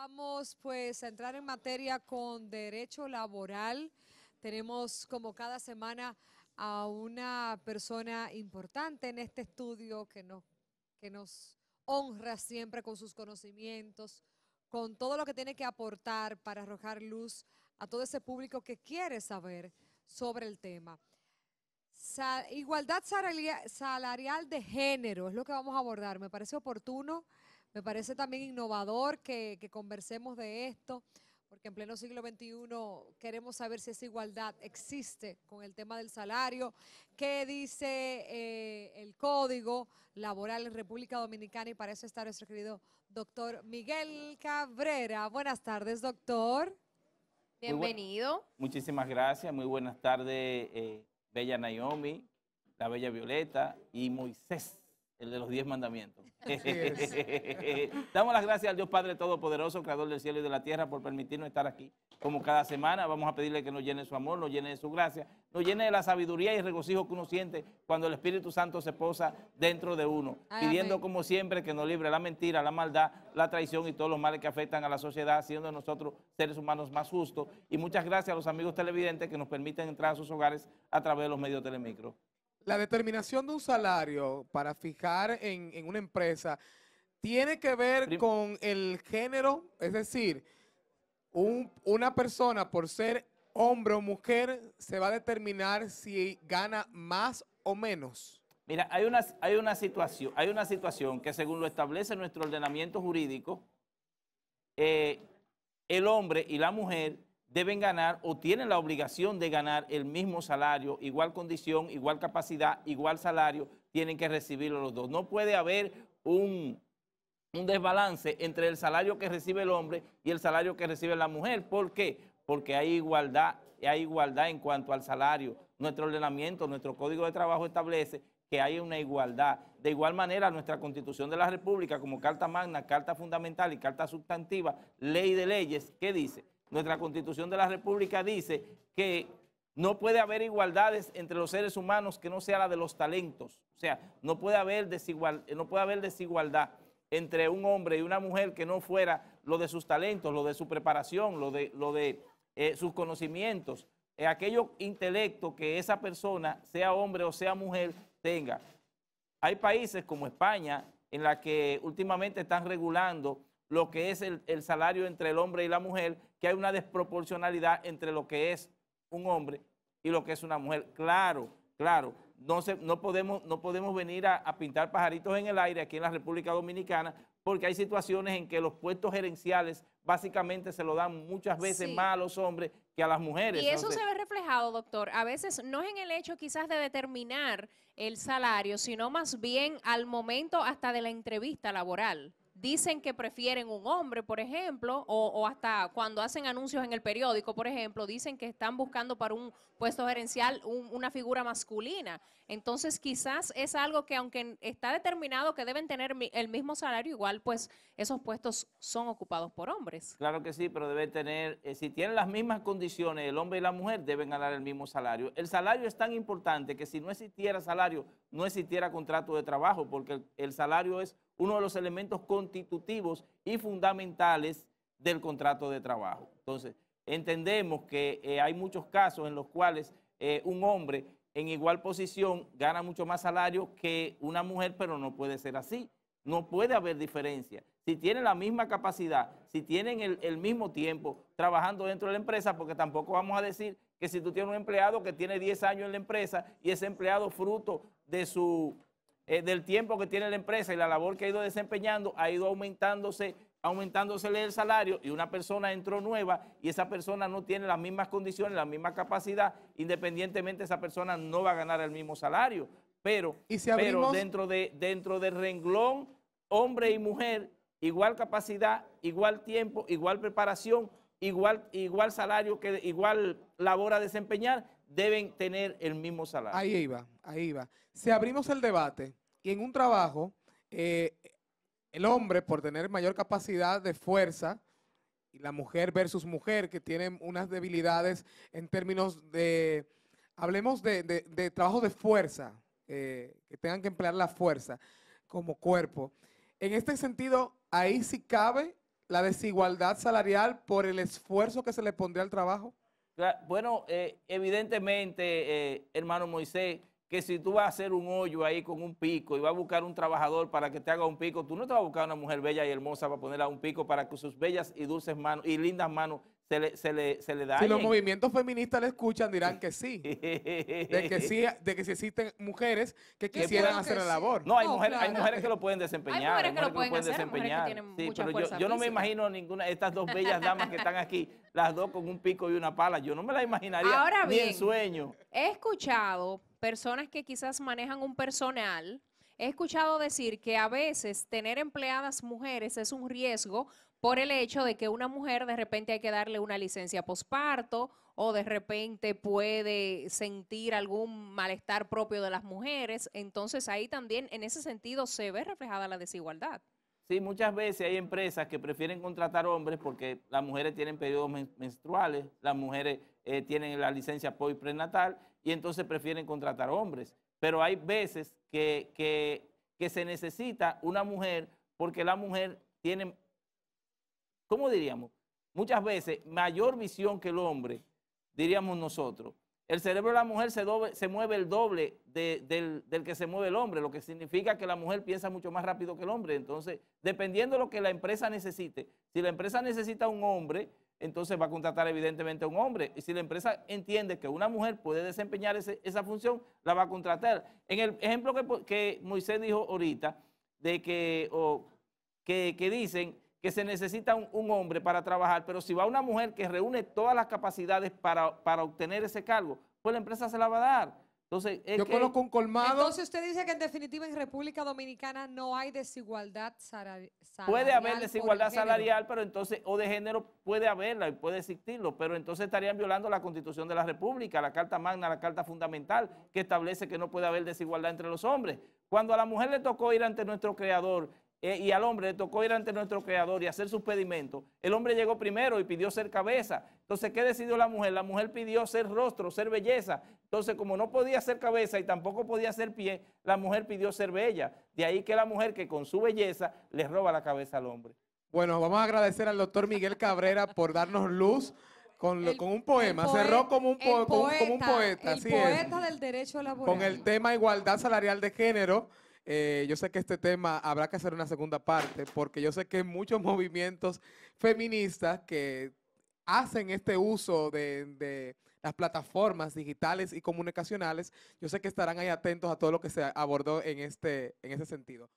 Vamos pues a entrar en materia con derecho laboral. Tenemos como cada semana a una persona importante en este estudio que nos, honra siempre con sus conocimientos, con todo lo que tiene que aportar para arrojar luz a todo ese público que quiere saber sobre el tema. igualdad salarial de género es lo que vamos a abordar. Me parece oportuno me parece también innovador que, conversemos de esto, porque en pleno siglo XXI queremos saber si esa igualdad existe con el tema del salario, qué dice eh, el código laboral en República Dominicana y para eso está nuestro querido doctor Miguel Cabrera. Buenas tardes, doctor. Bienvenido. Muchísimas gracias, muy buenas tardes, eh, Bella Naomi, la Bella Violeta y Moisés. El de los diez mandamientos. Damos las gracias al Dios Padre Todopoderoso, Creador del cielo y de la tierra, por permitirnos estar aquí. Como cada semana, vamos a pedirle que nos llene su amor, nos llene de su gracia, nos llene de la sabiduría y regocijo que uno siente cuando el Espíritu Santo se posa dentro de uno. pidiendo, como siempre, que nos libre la mentira, la maldad, la traición y todos los males que afectan a la sociedad, haciendo nosotros seres humanos más justos. Y muchas gracias a los amigos televidentes que nos permiten entrar a sus hogares a través de los medios telemicro. La determinación de un salario para fijar en, una empresa tiene que ver con el género, es decir, una persona por ser hombre o mujer se va a determinar si gana más o menos. Mira, hay una, hay una, situación, hay una situación que según lo establece nuestro ordenamiento jurídico, eh, el hombre y la mujer deben ganar o tienen la obligación de ganar el mismo salario, igual condición, igual capacidad, igual salario, tienen que recibirlo los dos. No puede haber un, desbalance entre el salario que recibe el hombre y el salario que recibe la mujer. ¿Por qué? Porque hay igualdad, hay igualdad en cuanto al salario. Nuestro ordenamiento, nuestro código de trabajo establece que hay una igualdad. De igual manera, nuestra Constitución de la República, como Carta Magna, Carta Fundamental y Carta Sustantiva, Ley de Leyes, ¿qué dice? nuestra constitución de la República dice que no puede haber igualdades entre los seres humanos que no sea la de los talentos. O sea, no puede haber, eh, no puede haber desigualdad entre un hombre y una mujer que no fuera lo de sus talentos, lo de su preparación, lo de, eh, sus conocimientos, eh, aquello intelecto que esa persona, sea hombre o sea mujer, tenga. Hay países como España en la que últimamente están regulando lo que es el, el salario entre el hombre y la mujer, que hay una desproporcionalidad entre lo que es un hombre y lo que es una mujer. Claro, claro, no, se, no, podemos, no podemos venir a, pintar pajaritos en el aire aquí en la República Dominicana, porque hay situaciones en que los puestos gerenciales básicamente se lo dan muchas veces más a los hombres que a las mujeres. Y eso se ve reflejado, doctor. A veces no es en el hecho quizás de determinar el salario, sino más bien al momento hasta de la entrevista laboral dicen que prefieren un hombre, por ejemplo, o, hasta cuando hacen anuncios en el periódico, por ejemplo, dicen que están buscando para un puesto gerencial una figura masculina. Entonces, quizás es algo que aunque está determinado que deben tener el mismo salario, igual pues esos puestos son ocupados por hombres. Claro que sí, pero deben tener, eh, si tienen las mismas condiciones, el hombre y la mujer deben ganar el mismo salario. El salario es tan importante que si no existiera salario, no existiera contrato de trabajo, porque el salario es uno de los elementos constitutivos y fundamentales del contrato de trabajo. Entonces, entendemos que eh, hay muchos casos en los cuales eh, un hombre en igual posición gana mucho más salario que una mujer, pero no puede ser así. No puede haber diferencia. Si tienen la misma capacidad, si tienen el, mismo tiempo trabajando dentro de la empresa, porque tampoco vamos a decir que si tú tienes un empleado que tiene 10 años en la empresa y ese empleado fruto de su eh, del tiempo que tiene la empresa y la labor que ha ido desempeñando, ha ido aumentándose aumentándose el salario y una persona entró nueva y esa persona no tiene las mismas condiciones, la misma capacidad, independientemente esa persona no va a ganar el mismo salario. Pero, pero dentro, de, dentro del renglón, hombre y mujer, igual capacidad, igual tiempo, igual preparación, igual, igual salario, que igual labor a desempeñar, deben tener el mismo salario. Ahí va, ahí va. Si abrimos el debate, y en un trabajo, eh, el hombre, por tener mayor capacidad de fuerza, y la mujer versus mujer, que tienen unas debilidades en términos de, hablemos de, trabajo de fuerza, eh, que tengan que emplear la fuerza como cuerpo. En este sentido, ahí sí cabe la desigualdad salarial por el esfuerzo que se le pondría al trabajo. Bueno, eh, evidentemente, hermano Moisés, que si tú vas a hacer un hoyo ahí con un pico y vas a buscar un trabajador para que te haga un pico, tú no te vas a buscar una mujer bella y hermosa para ponerle a un pico para que sus bellas y dulces manos y lindas manos se le, se le, se le da. Si los movimientos feministas le escuchan, dirán que sí. de que sí, de que si existen mujeres que quisieran hacer la labor. No, hay, mujeres, hay mujeres que lo pueden desempeñar. Hay mujeres que, lo pueden, desempeñar. pero yo, yo no me imagino ninguna de estas dos bellas damas que están aquí, las dos con un pico y una pala. Yo no me la imaginaría Ahora bien, ni en sueño. He escuchado personas que quizás manejan un personal, he escuchado decir que a veces tener empleadas mujeres es un riesgo por el hecho de que una mujer de repente hay que darle una licencia posparto o de repente puede sentir algún malestar propio de las mujeres. Entonces ahí también en ese sentido se ve reflejada la desigualdad. Sí, muchas veces hay empresas que prefieren contratar hombres porque las mujeres tienen periodos menstruales, las mujeres eh, tienen la licencia post prenatal y entonces prefieren contratar hombres. Pero hay veces que, se necesita una mujer porque la mujer tiene, ¿cómo diríamos? Muchas veces mayor visión que el hombre, diríamos nosotros. El cerebro de la mujer se, mueve el doble del, del, que se mueve el hombre, lo que significa que la mujer piensa mucho más rápido que el hombre. Entonces, dependiendo de lo que la empresa necesite, si la empresa necesita un hombre, entonces va a contratar evidentemente a un hombre. Y si la empresa entiende que una mujer puede desempeñar esa función, la va a contratar. En el ejemplo que, Moisés dijo ahorita, de que, que, dicen que se necesita un, hombre para trabajar, pero si va una mujer que reúne todas las capacidades para obtener ese cargo, pues la empresa se la va a dar. Entonces, Entonces usted dice que en definitiva en República Dominicana no hay desigualdad salarial. Puede haber desigualdad salarial, pero entonces, o de género puede haberla y puede existirlo, pero entonces estarían violando la constitución de la República, la Carta Magna, la Carta Fundamental, que establece que no puede haber desigualdad entre los hombres. Cuando a la mujer le tocó ir ante nuestro Creador eh, y al hombre le tocó ir ante nuestro creador y hacer sus pedimentos. El hombre llegó primero y pidió ser cabeza. Entonces, ¿qué decidió la mujer? La mujer pidió ser rostro, ser belleza. Entonces, como no podía ser cabeza y tampoco podía ser pie, la mujer pidió ser bella. De ahí que la mujer que con su belleza le roba la cabeza al hombre. Bueno, vamos a agradecer al doctor Miguel Cabrera por darnos luz. Con, un poema, cerró como un, poeta, como un poeta. El poeta del derecho laboral. Con el tema igualdad salarial de género. Eh, yo sé que este tema habrá que hacer una segunda parte porque yo sé que muchos movimientos feministas que hacen este uso de, las plataformas digitales y comunicacionales, yo sé que estarán ahí atentos a todo lo que se abordó en este, en ese sentido.